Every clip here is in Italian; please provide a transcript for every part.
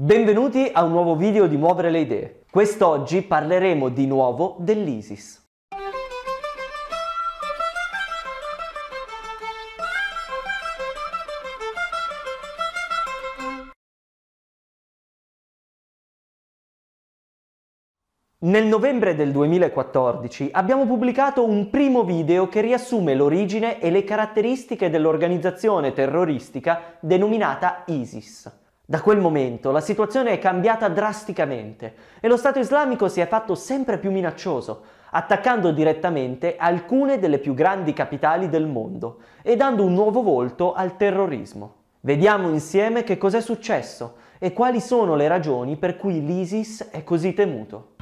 Benvenuti a un nuovo video di Muovere le Idee. Quest'oggi parleremo di nuovo dell'ISIS. Nel novembre del 2014 abbiamo pubblicato un primo video che riassume l'origine e le caratteristiche dell'organizzazione terroristica denominata ISIS. Da quel momento la situazione è cambiata drasticamente e lo Stato islamico si è fatto sempre più minaccioso, attaccando direttamente alcune delle più grandi capitali del mondo e dando un nuovo volto al terrorismo. Vediamo insieme che cos'è successo e quali sono le ragioni per cui l'ISIS è così temuto.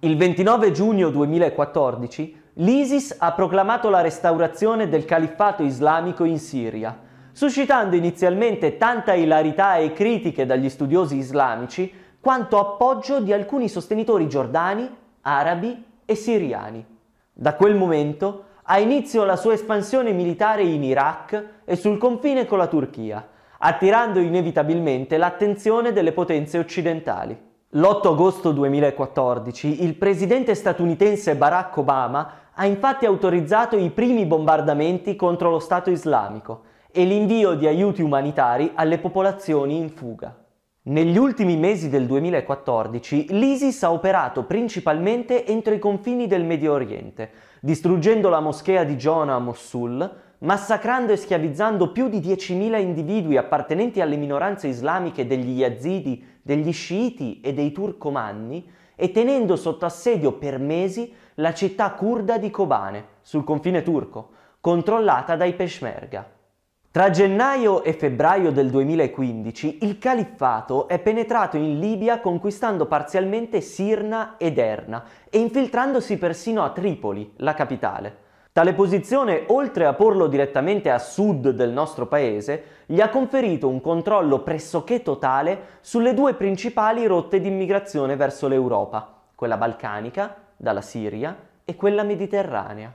Il 29 giugno 2014 l'ISIS ha proclamato la restaurazione del califfato islamico in Siria, suscitando inizialmente tanta ilarità e critiche dagli studiosi islamici quanto appoggio di alcuni sostenitori giordani, arabi e siriani. Da quel momento ha inizio la sua espansione militare in Iraq e sul confine con la Turchia, attirando inevitabilmente l'attenzione delle potenze occidentali. L'8 agosto 2014 il presidente statunitense Barack Obama ha infatti autorizzato i primi bombardamenti contro lo Stato islamico e l'invio di aiuti umanitari alle popolazioni in fuga. Negli ultimi mesi del 2014 l'ISIS ha operato principalmente entro i confini del Medio Oriente, distruggendo la moschea di Jona a Mosul, massacrando e schiavizzando più di 10.000 individui appartenenti alle minoranze islamiche degli yazidi, degli sciiti e dei turcomanni e tenendo sotto assedio per mesi la città curda di Kobane, sul confine turco, controllata dai Peshmerga. Tra gennaio e febbraio del 2015 il califfato è penetrato in Libia conquistando parzialmente Sirna ed Erna e infiltrandosi persino a Tripoli, la capitale. Tale posizione, oltre a porlo direttamente a sud del nostro paese, gli ha conferito un controllo pressoché totale sulle due principali rotte di immigrazione verso l'Europa, quella balcanica dalla Siria e quella mediterranea.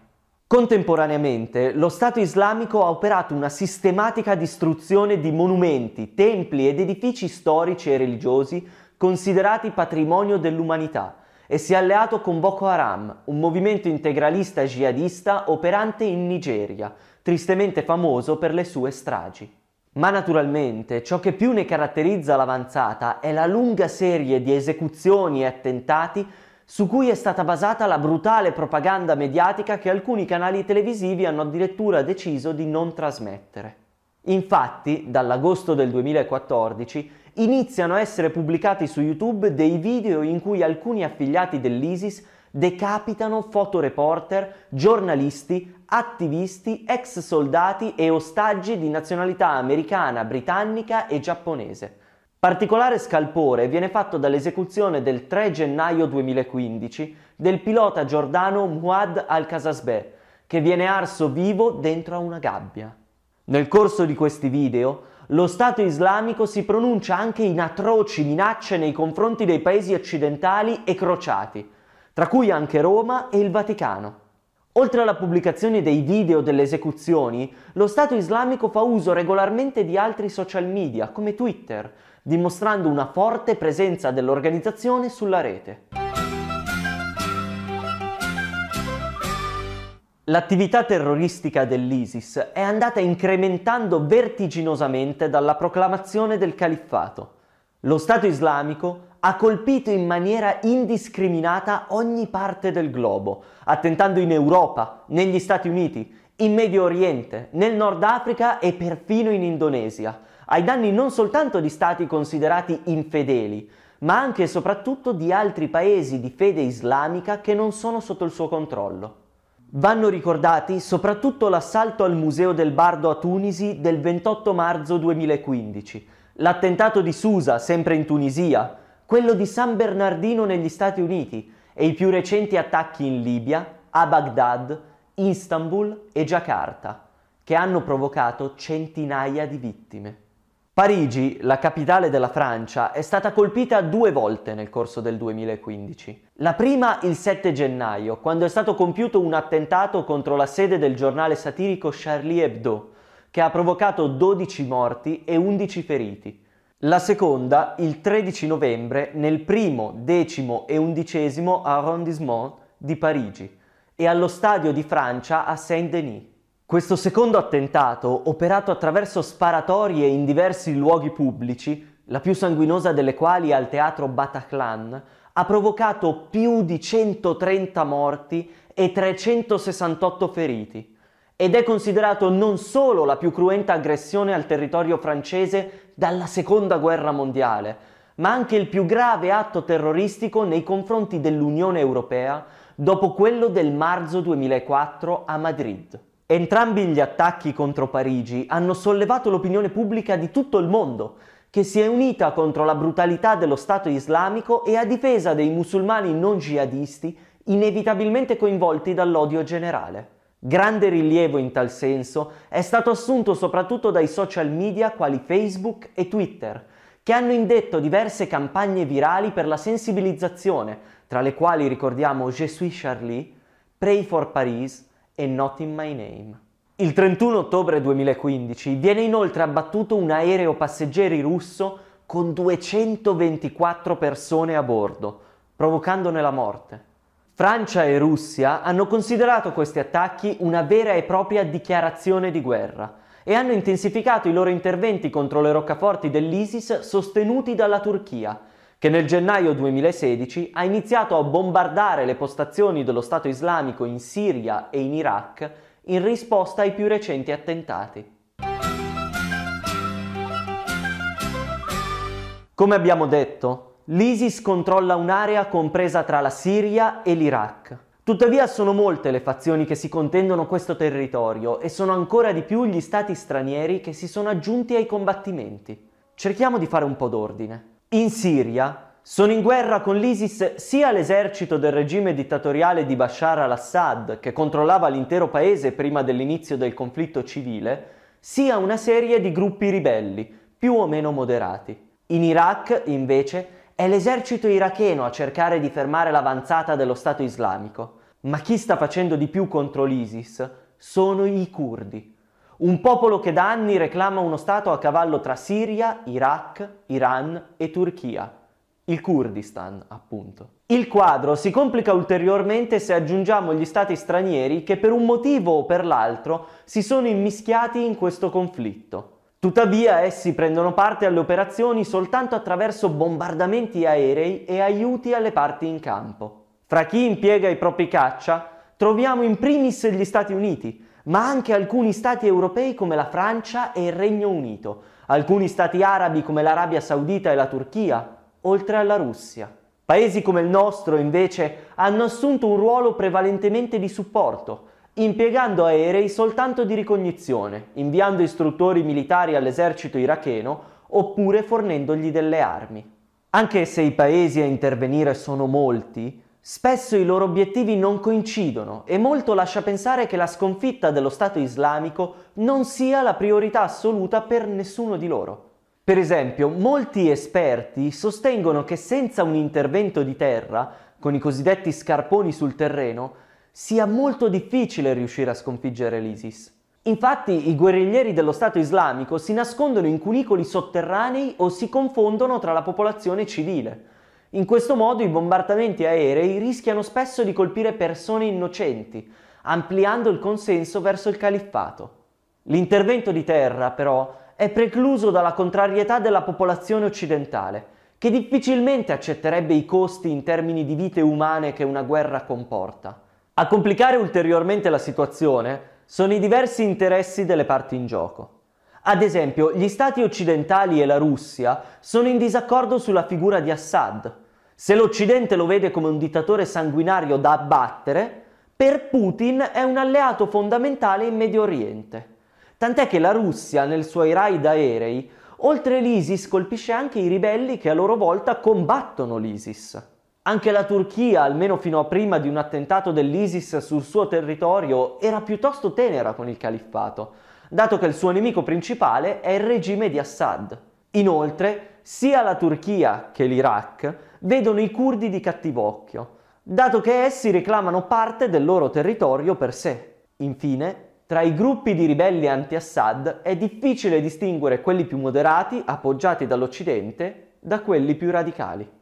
Contemporaneamente, lo Stato islamico ha operato una sistematica distruzione di monumenti, templi ed edifici storici e religiosi considerati patrimonio dell'umanità e si è alleato con Boko Haram, un movimento integralista jihadista operante in Nigeria, tristemente famoso per le sue stragi. Ma naturalmente ciò che più ne caratterizza l'avanzata è la lunga serie di esecuzioni e attentati su cui è stata basata la brutale propaganda mediatica che alcuni canali televisivi hanno addirittura deciso di non trasmettere. Infatti, dall'agosto del 2014, iniziano a essere pubblicati su YouTube dei video in cui alcuni affiliati dell'ISIS decapitano fotoreporter, giornalisti, attivisti, ex soldati e ostaggi di nazionalità americana, britannica e giapponese. Particolare scalpore viene fatto dall'esecuzione del 3 gennaio 2015 del pilota giordano Muad Al-Casasbeh, che viene arso vivo dentro a una gabbia. Nel corso di questi video, lo Stato islamico si pronuncia anche in atroci minacce nei confronti dei paesi occidentali e crociati, tra cui anche Roma e il Vaticano. Oltre alla pubblicazione dei video delle esecuzioni, lo Stato islamico fa uso regolarmente di altri social media come Twitter, dimostrando una forte presenza dell'organizzazione sulla rete. L'attività terroristica dell'ISIS è andata incrementando vertiginosamente dalla proclamazione del califfato. Lo Stato islamico ha colpito in maniera indiscriminata ogni parte del globo, attentando in Europa, negli Stati Uniti, in Medio Oriente, nel Nord Africa e perfino in Indonesia, ai danni non soltanto di stati considerati infedeli, ma anche e soprattutto di altri paesi di fede islamica che non sono sotto il suo controllo. Vanno ricordati soprattutto l'assalto al Museo del Bardo a Tunisi del 28 marzo 2015, l'attentato di Susa, sempre in Tunisia, quello di San Bernardino negli Stati Uniti e i più recenti attacchi in Libia, a Baghdad, Istanbul e Giacarta, che hanno provocato centinaia di vittime. Parigi, la capitale della Francia, è stata colpita due volte nel corso del 2015. La prima il 7 gennaio, quando è stato compiuto un attentato contro la sede del giornale satirico Charlie Hebdo, che ha provocato 12 morti e 11 feriti, la seconda il 13 novembre nel primo, decimo e undicesimo arrondissement di Parigi e allo Stadio di Francia a Saint-Denis. Questo secondo attentato, operato attraverso sparatorie in diversi luoghi pubblici, la più sanguinosa delle quali al teatro Bataclan, ha provocato più di 130 morti e 368 feriti ed è considerato non solo la più cruenta aggressione al territorio francese dalla Seconda Guerra Mondiale, ma anche il più grave atto terroristico nei confronti dell'Unione Europea dopo quello del marzo 2004 a Madrid. Entrambi gli attacchi contro Parigi hanno sollevato l'opinione pubblica di tutto il mondo, che si è unita contro la brutalità dello Stato islamico e a difesa dei musulmani non jihadisti inevitabilmente coinvolti dall'odio generale. Grande rilievo in tal senso è stato assunto soprattutto dai social media quali Facebook e Twitter, che hanno indetto diverse campagne virali per la sensibilizzazione, tra le quali ricordiamo Je suis Charlie, Pray for Paris e Not in My Name. Il 31 ottobre 2015 viene inoltre abbattuto un aereo passeggeri russo con 224 persone a bordo, provocandone la morte. Francia e Russia hanno considerato questi attacchi una vera e propria dichiarazione di guerra e hanno intensificato i loro interventi contro le roccaforti dell'ISIS sostenuti dalla Turchia, che nel gennaio 2016 ha iniziato a bombardare le postazioni dello Stato islamico in Siria e in Iraq in risposta ai più recenti attentati. Come abbiamo detto, L'ISIS controlla un'area compresa tra la Siria e l'Iraq. Tuttavia sono molte le fazioni che si contendono questo territorio e sono ancora di più gli stati stranieri che si sono aggiunti ai combattimenti. Cerchiamo di fare un po' d'ordine. In Siria sono in guerra con l'ISIS sia l'esercito del regime dittatoriale di Bashar al-Assad, che controllava l'intero paese prima dell'inizio del conflitto civile, sia una serie di gruppi ribelli, più o meno moderati. In Iraq, invece, è l'esercito iracheno a cercare di fermare l'avanzata dello Stato islamico. Ma chi sta facendo di più contro l'ISIS sono i curdi, un popolo che da anni reclama uno Stato a cavallo tra Siria, Iraq, Iran e Turchia. Il Kurdistan, appunto. Il quadro si complica ulteriormente se aggiungiamo gli stati stranieri che per un motivo o per l'altro si sono immischiati in questo conflitto. Tuttavia essi prendono parte alle operazioni soltanto attraverso bombardamenti aerei e aiuti alle parti in campo. Fra chi impiega i propri caccia troviamo in primis gli Stati Uniti, ma anche alcuni stati europei come la Francia e il Regno Unito, alcuni stati arabi come l'Arabia Saudita e la Turchia, oltre alla Russia. Paesi come il nostro, invece, hanno assunto un ruolo prevalentemente di supporto, impiegando aerei soltanto di ricognizione, inviando istruttori militari all'esercito iracheno oppure fornendogli delle armi. Anche se i paesi a intervenire sono molti, spesso i loro obiettivi non coincidono e molto lascia pensare che la sconfitta dello Stato islamico non sia la priorità assoluta per nessuno di loro. Per esempio, molti esperti sostengono che senza un intervento di terra, con i cosiddetti scarponi sul terreno, sia molto difficile riuscire a sconfiggere l'ISIS. Infatti i guerriglieri dello Stato islamico si nascondono in cunicoli sotterranei o si confondono tra la popolazione civile. In questo modo i bombardamenti aerei rischiano spesso di colpire persone innocenti, ampliando il consenso verso il califfato. L'intervento di terra, però, è precluso dalla contrarietà della popolazione occidentale, che difficilmente accetterebbe i costi in termini di vite umane che una guerra comporta. A complicare ulteriormente la situazione sono i diversi interessi delle parti in gioco. Ad esempio, gli stati occidentali e la Russia sono in disaccordo sulla figura di Assad. Se l'Occidente lo vede come un dittatore sanguinario da abbattere, per Putin è un alleato fondamentale in Medio Oriente. Tant'è che la Russia, nei suoi raid aerei, oltre l'ISIS colpisce anche i ribelli che a loro volta combattono l'ISIS. Anche la Turchia, almeno fino a prima di un attentato dell'ISIS sul suo territorio, era piuttosto tenera con il califfato, dato che il suo nemico principale è il regime di Assad. Inoltre, sia la Turchia che l'Iraq vedono i curdi di cattivo occhio, dato che essi reclamano parte del loro territorio per sé. Infine, tra i gruppi di ribelli anti-Assad è difficile distinguere quelli più moderati, appoggiati dall'Occidente, da quelli più radicali.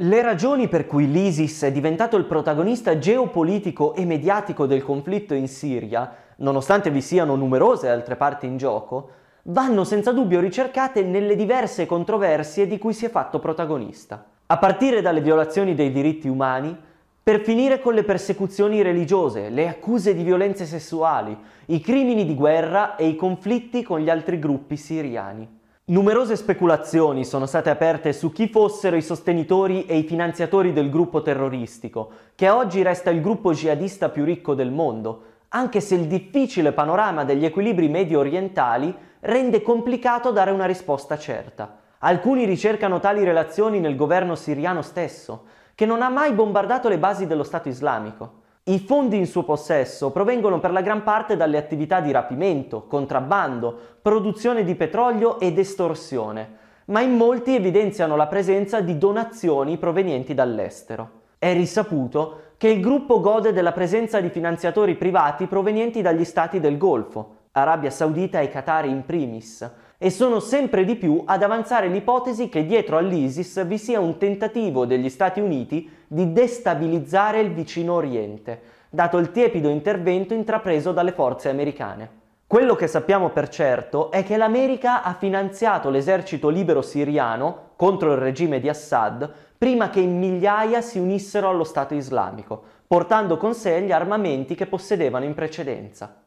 Le ragioni per cui l'ISIS è diventato il protagonista geopolitico e mediatico del conflitto in Siria, nonostante vi siano numerose altre parti in gioco, vanno senza dubbio ricercate nelle diverse controversie di cui si è fatto protagonista, a partire dalle violazioni dei diritti umani, per finire con le persecuzioni religiose, le accuse di violenze sessuali, i crimini di guerra e i conflitti con gli altri gruppi siriani. Numerose speculazioni sono state aperte su chi fossero i sostenitori e i finanziatori del gruppo terroristico, che oggi resta il gruppo jihadista più ricco del mondo, anche se il difficile panorama degli equilibri medio orientali rende complicato dare una risposta certa. Alcuni ricercano tali relazioni nel governo siriano stesso, che non ha mai bombardato le basi dello Stato islamico. I fondi in suo possesso provengono per la gran parte dalle attività di rapimento, contrabbando, produzione di petrolio ed estorsione, ma in molti evidenziano la presenza di donazioni provenienti dall'estero. È risaputo che il gruppo gode della presenza di finanziatori privati provenienti dagli stati del Golfo, Arabia Saudita e Qatar in primis, e sono sempre di più ad avanzare l'ipotesi che dietro all'ISIS vi sia un tentativo degli Stati Uniti di destabilizzare il vicino Oriente, dato il tiepido intervento intrapreso dalle forze americane. Quello che sappiamo per certo è che l'America ha finanziato l'esercito libero siriano contro il regime di Assad prima che in migliaia si unissero allo Stato islamico, portando con sé gli armamenti che possedevano in precedenza.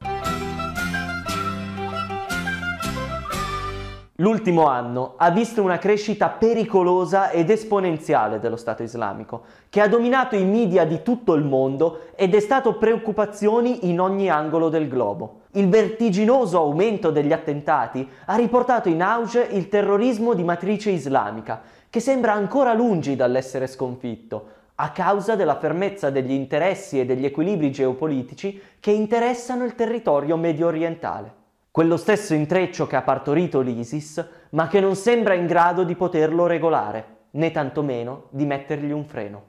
L'ultimo anno ha visto una crescita pericolosa ed esponenziale dello Stato islamico, che ha dominato i media di tutto il mondo e destato preoccupazioni in ogni angolo del globo. Il vertiginoso aumento degli attentati ha riportato in auge il terrorismo di matrice islamica, che sembra ancora lungi dall'essere sconfitto, a causa della fermezza degli interessi e degli equilibri geopolitici che interessano il territorio medio orientale quello stesso intreccio che ha partorito l'ISIS, ma che non sembra in grado di poterlo regolare, né tantomeno di mettergli un freno.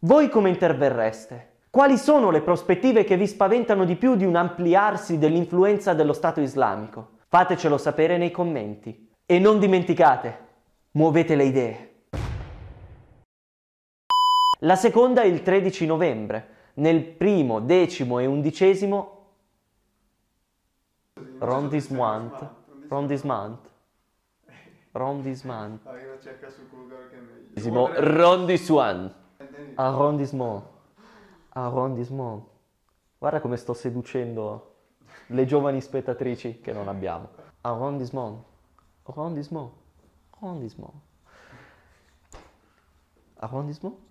Voi come interverreste? Quali sono le prospettive che vi spaventano di più di un ampliarsi dell'influenza dello Stato islamico? Fatecelo sapere nei commenti. E non dimenticate, muovete le idee. La seconda è il 13 novembre. Nel primo, decimo e undicesimo Ron Dismant. Ron Dismant. Ron Dismant. Ah, Guarda come sto seducendo le giovani spettatrici che non abbiamo. A Ron Dismo. Ron